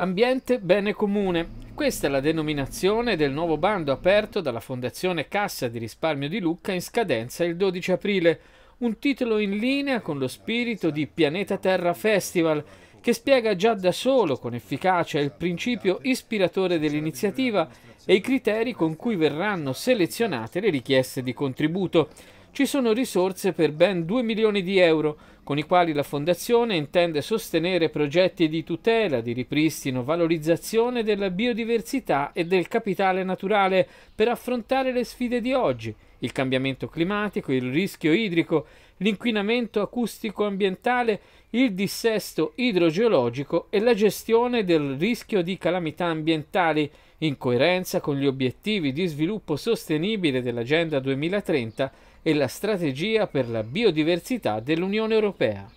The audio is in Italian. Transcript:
Ambiente Bene Comune. Questa è la denominazione del nuovo bando aperto dalla Fondazione Cassa di Risparmio di Lucca in scadenza il 12 aprile. Un titolo in linea con lo spirito di Pianeta Terra Festival, che spiega già da solo con efficacia il principio ispiratore dell'iniziativa e i criteri con cui verranno selezionate le richieste di contributo ci sono risorse per ben 2 milioni di euro, con i quali la Fondazione intende sostenere progetti di tutela, di ripristino, valorizzazione della biodiversità e del capitale naturale per affrontare le sfide di oggi – il cambiamento climatico, il rischio idrico, l'inquinamento acustico ambientale, il dissesto idrogeologico e la gestione del rischio di calamità ambientali in coerenza con gli obiettivi di sviluppo sostenibile dell'Agenda 2030 e la strategia per la biodiversità dell'Unione Europea.